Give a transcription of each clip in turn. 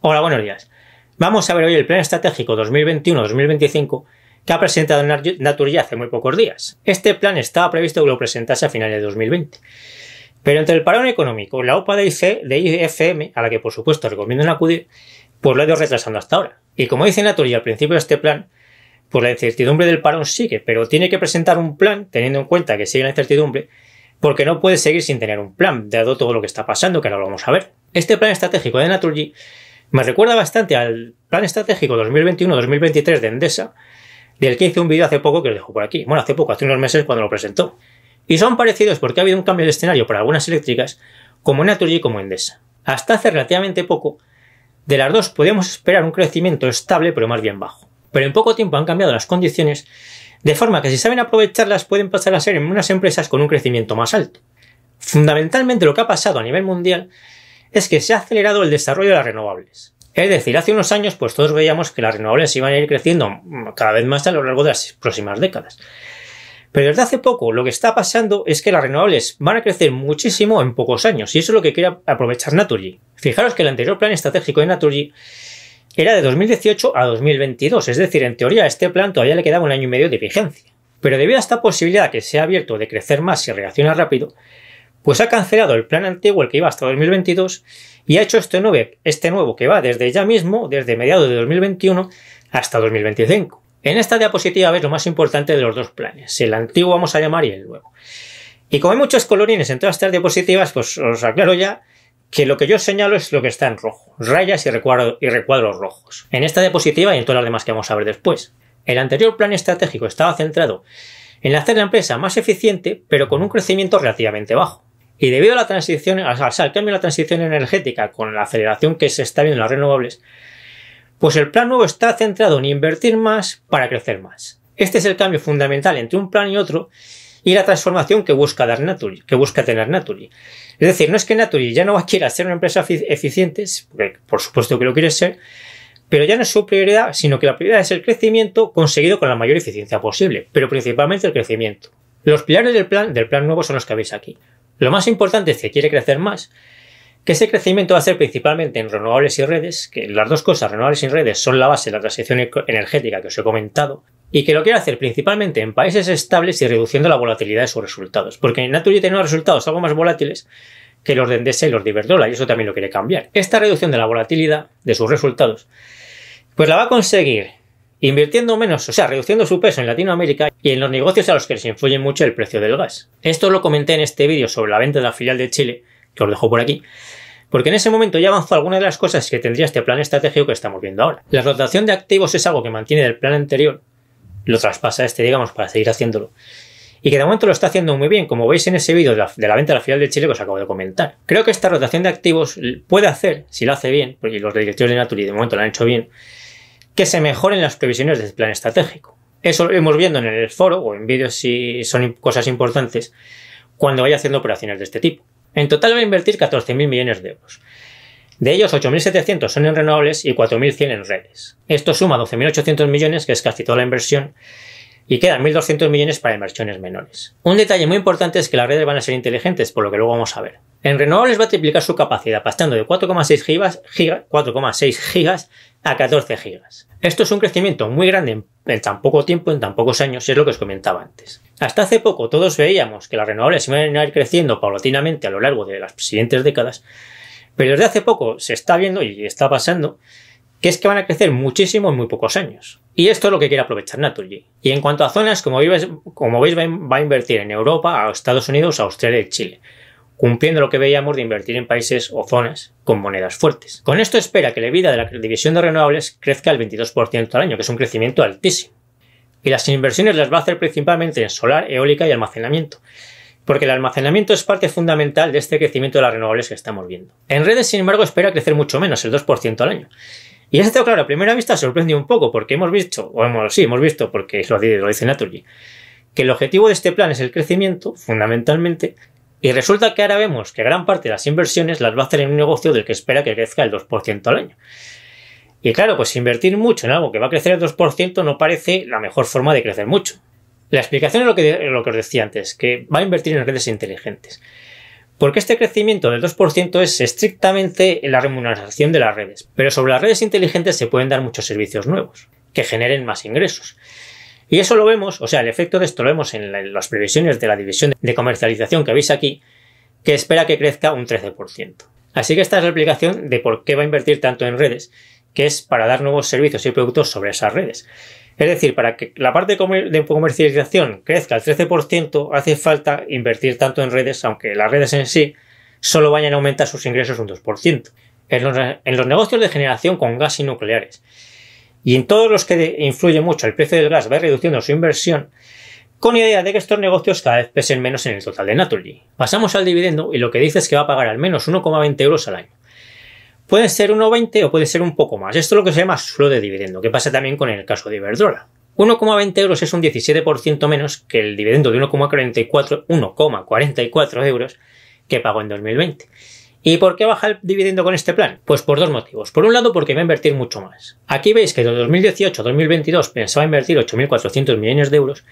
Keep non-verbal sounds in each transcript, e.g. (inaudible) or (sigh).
Hola, buenos días. Vamos a ver hoy el Plan Estratégico 2021-2025 que ha presentado Naturgy hace muy pocos días. Este plan estaba previsto que lo presentase a finales de 2020. Pero entre el parón económico, la OPA de, e, de IFM, a la que por supuesto recomiendo acudir, pues lo ha ido retrasando hasta ahora. Y como dice Naturgy al principio de este plan, pues la incertidumbre del parón sigue, pero tiene que presentar un plan teniendo en cuenta que sigue la incertidumbre porque no puede seguir sin tener un plan, dado todo lo que está pasando, que ahora lo vamos a ver. Este plan estratégico de Naturgy me recuerda bastante al plan estratégico 2021-2023 de Endesa, del que hice un vídeo hace poco que os dejo por aquí. Bueno, hace poco, hace unos meses cuando lo presentó. Y son parecidos porque ha habido un cambio de escenario para algunas eléctricas, como Naturgy y como Endesa. Hasta hace relativamente poco, de las dos podíamos esperar un crecimiento estable pero más bien bajo. Pero en poco tiempo han cambiado las condiciones, de forma que si saben aprovecharlas pueden pasar a ser en unas empresas con un crecimiento más alto. Fundamentalmente lo que ha pasado a nivel mundial es que se ha acelerado el desarrollo de las renovables. Es decir, hace unos años pues todos veíamos que las renovables iban a ir creciendo cada vez más a lo largo de las próximas décadas. Pero desde hace poco lo que está pasando es que las renovables van a crecer muchísimo en pocos años y eso es lo que quiere aprovechar Naturgy. Fijaros que el anterior plan estratégico de Naturgy era de 2018 a 2022, es decir, en teoría a este plan todavía le quedaba un año y medio de vigencia. Pero debido a esta posibilidad que se ha abierto de crecer más y reaccionar rápido, pues ha cancelado el plan antiguo, el que iba hasta 2022, y ha hecho este nuevo, este nuevo que va desde ya mismo, desde mediados de 2021 hasta 2025. En esta diapositiva ves lo más importante de los dos planes, el antiguo vamos a llamar y el nuevo. Y como hay muchos colorines en todas estas diapositivas, pues os aclaro ya que lo que yo señalo es lo que está en rojo, rayas y, y recuadros rojos, en esta diapositiva y en todas las demás que vamos a ver después. El anterior plan estratégico estaba centrado en hacer la empresa más eficiente, pero con un crecimiento relativamente bajo. Y debido a la transición, al cambio de la transición energética con la aceleración que se está viendo en las renovables, pues el plan nuevo está centrado en invertir más para crecer más. Este es el cambio fundamental entre un plan y otro y la transformación que busca dar que busca tener Naturi. Es decir, no es que Naturi ya no (laughs) quiera ser una empresa eficiente, por supuesto que lo quiere ser, pero ya no es su prioridad, sino que la prioridad es el crecimiento conseguido con la mayor eficiencia posible, pero principalmente el crecimiento. Los pilares del plan, del plan nuevo son los que veis aquí. Lo más importante es que quiere crecer más, que ese crecimiento va a ser principalmente en renovables y redes, que las dos cosas, renovables y redes, son la base de la transición energética que os he comentado, y que lo quiere hacer principalmente en países estables y reduciendo la volatilidad de sus resultados, porque en Naturgy tiene unos resultados algo más volátiles que los de Endesa y los de Iberdrola, y eso también lo quiere cambiar. Esta reducción de la volatilidad de sus resultados, pues la va a conseguir invirtiendo menos, o sea, reduciendo su peso en Latinoamérica y en los negocios a los que les influye mucho el precio del gas. Esto lo comenté en este vídeo sobre la venta de la filial de Chile, que os dejo por aquí, porque en ese momento ya avanzó alguna de las cosas que tendría este plan estratégico que estamos viendo ahora. La rotación de activos es algo que mantiene del plan anterior, lo traspasa este, digamos, para seguir haciéndolo. Y que de momento lo está haciendo muy bien, como veis en ese vídeo de, la venta de la filial de Chile que os acabo de comentar. Creo que esta rotación de activos puede hacer, si lo hace bien, porque los directores de Naturi de momento lo han hecho bien, que se mejoren las previsiones del plan estratégico. Eso lo hemos viendo en el foro o en vídeos si son cosas importantes cuando vaya haciendo operaciones de este tipo. En total va a invertir 14.000 millones de euros. De ellos, 8.700 son en renovables y 4.100 en redes. Esto suma 12.800 millones, que es casi toda la inversión, y quedan 1.200 millones para inversiones menores. Un detalle muy importante es que las redes van a ser inteligentes, por lo que luego vamos a ver. En renovables va a triplicar su capacidad, pasando de 4,6 gigas, a 14 gigas. Esto es un crecimiento muy grande en, tan poco tiempo, en tan pocos años, y es lo que os comentaba antes. Hasta hace poco todos veíamos que las renovables iban a ir creciendo paulatinamente a lo largo de las siguientes décadas, pero desde hace poco se está viendo y está pasando que es que van a crecer muchísimo en muy pocos años. Y esto es lo que quiere aprovechar Naturgy. Y en cuanto a zonas, como, veis, va a invertir en Europa, Estados Unidos, Australia y Chile cumpliendo lo que veíamos de invertir en países o zonas con monedas fuertes. Con esto espera que la vida de la división de renovables crezca al 22% al año, que es un crecimiento altísimo. Y las inversiones las va a hacer principalmente en solar, eólica y almacenamiento, porque el almacenamiento es parte fundamental de este crecimiento de las renovables que estamos viendo. En redes, sin embargo, espera crecer mucho menos, el 2% al año. Y esto, claro, a primera vista sorprende un poco, porque hemos visto, o sí, hemos visto, porque lo, lo dice Naturgy, que el objetivo de este plan es el crecimiento, fundamentalmente, y resulta que ahora vemos que gran parte de las inversiones las va a hacer en un negocio del que espera que crezca el 2% al año. Y claro, pues invertir mucho en algo que va a crecer el 2% no parece la mejor forma de crecer mucho. La explicación es lo que, lo que os decía antes, que va a invertir en redes inteligentes. Porque este crecimiento del 2% es estrictamente la remuneración de las redes, pero sobre las redes inteligentes se pueden dar muchos servicios nuevos, que generen más ingresos. Y eso lo vemos, o sea, el efecto de esto lo vemos en, las previsiones de la división de comercialización que veis aquí, que espera que crezca un 13%. Así que esta es la explicación de por qué va a invertir tanto en redes, que es para dar nuevos servicios y productos sobre esas redes. Es decir, para que la parte de comercialización crezca al 13%, hace falta invertir tanto en redes, aunque las redes en sí solo vayan a aumentar sus ingresos un 2%. en los negocios de generación con gas y nucleares, y en todos los que influye mucho el precio del gas va reduciendo su inversión, con idea de que estos negocios cada vez pesen menos en el total de Naturgy. Pasamos al dividendo y lo que dice es que va a pagar al menos 1,20 euros al año. Puede ser 1,20 o puede ser un poco más. Esto es lo que se llama suelo de dividendo, que pasa también con el caso de Iberdrola. 1,20 euros es un 17% menos que el dividendo de 1,44 euros que pagó en 2020. ¿Y por qué bajar el dividendo con este plan? Pues por dos motivos. Por un lado, porque va a invertir mucho más. Aquí veis que de 2018 a 2022 pensaba invertir 8.400 millones de euros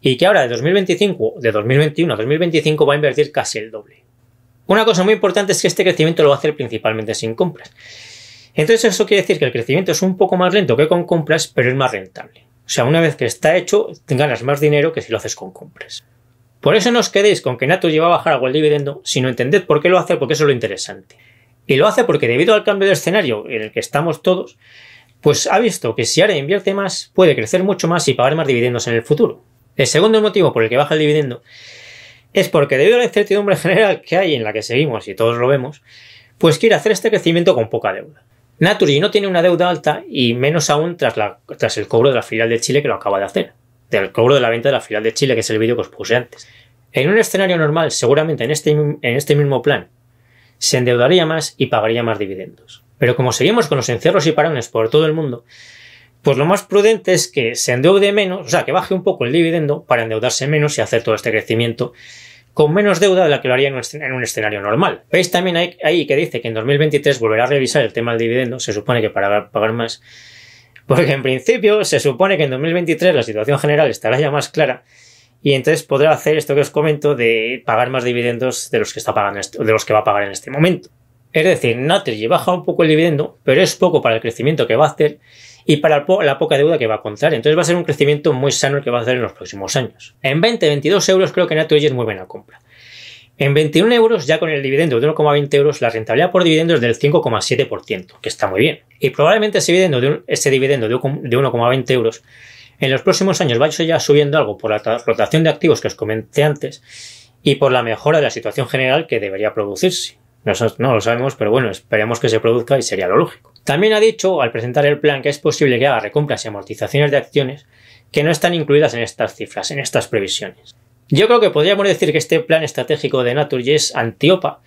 y que ahora de 2025, de 2021 a 2025 va a invertir casi el doble. Una cosa muy importante es que este crecimiento lo va a hacer principalmente sin compras. Entonces eso quiere decir que el crecimiento es un poco más lento que con compras, pero es más rentable. O sea, una vez que está hecho, ganas más dinero que si lo haces con compras. Por eso no os quedéis con que Naturgy lleva a bajar algo el dividendo, sino entended por qué lo hace, porque eso es lo interesante. Y lo hace porque debido al cambio de escenario en el que estamos todos, pues ha visto que si ahora invierte más, puede crecer mucho más y pagar más dividendos en el futuro. El segundo motivo por el que baja el dividendo es porque debido a la incertidumbre general que hay en la que seguimos y todos lo vemos, pues quiere hacer este crecimiento con poca deuda. Naturgy no tiene una deuda alta y menos aún tras, tras el cobro de la filial de Chile que lo acaba de hacer del cobro de la venta de la filial de Chile, que es el vídeo que os puse antes. En un escenario normal, seguramente en este, en este mismo plan, se endeudaría más y pagaría más dividendos. Pero como seguimos con los encierros y parones por todo el mundo, pues lo más prudente es que se endeude menos, o sea, que baje un poco el dividendo para endeudarse menos y hacer todo este crecimiento con menos deuda de la que lo haría en un escenario normal. Veis también ahí, ahí que dice que en 2023 volverá a revisar el tema del dividendo, se supone que para pagar más, porque en principio se supone que en 2023 la situación general estará ya más clara y entonces podrá hacer esto que os comento de pagar más dividendos de los que está pagando de los que va a pagar en este momento. Es decir, Naturgy baja un poco el dividendo, pero es poco para el crecimiento que va a hacer y para la poca deuda que va a contar. Entonces va a ser un crecimiento muy sano el que va a hacer en los próximos años. En 20, veintidós euros creo que Naturgy es muy buena compra. En 21 euros, ya con el dividendo de 1,20 euros, la rentabilidad por dividendo es del 5,7%, que está muy bien. Y probablemente ese dividendo de, 1,20 euros en los próximos años vaya subiendo algo por la rotación de activos que os comenté antes y por la mejora de la situación general que debería producirse. no lo sabemos, pero bueno, esperemos que se produzca y sería lo lógico. También ha dicho, al presentar el plan, que es posible que haga recompras y amortizaciones de acciones que no están incluidas en estas cifras, en estas previsiones. Yo creo que podríamos decir que este plan estratégico de Naturgy es antiopa,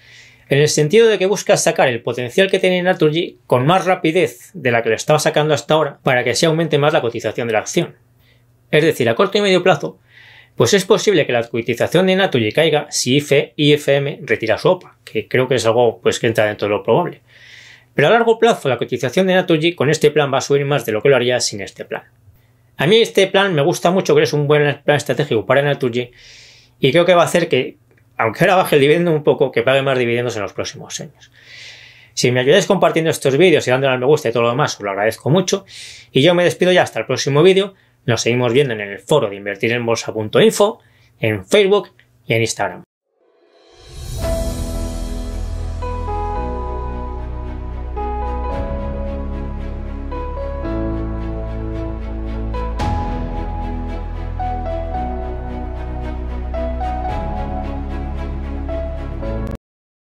en el sentido de que busca sacar el potencial que tiene Naturgy con más rapidez de la que lo estaba sacando hasta ahora para que se aumente más la cotización de la acción. Es decir, a corto y medio plazo, pues es posible que la cotización de Naturgy caiga si IFE, IFM retira su OPA, que creo que es algo pues, que entra dentro de lo probable. Pero a largo plazo la cotización de Naturgy con este plan va a subir más de lo que lo haría sin este plan. A mí este plan me gusta mucho, creo que es un buen plan estratégico para Naturgy y creo que va a hacer que, aunque ahora baje el dividendo un poco, que pague más dividendos en los próximos años. Si me ayudáis compartiendo estos vídeos y dándole al me gusta y todo lo demás, os lo agradezco mucho. Y yo me despido ya hasta el próximo vídeo. Nos seguimos viendo en el foro de invertir en bolsa.info, en Facebook y en Instagram.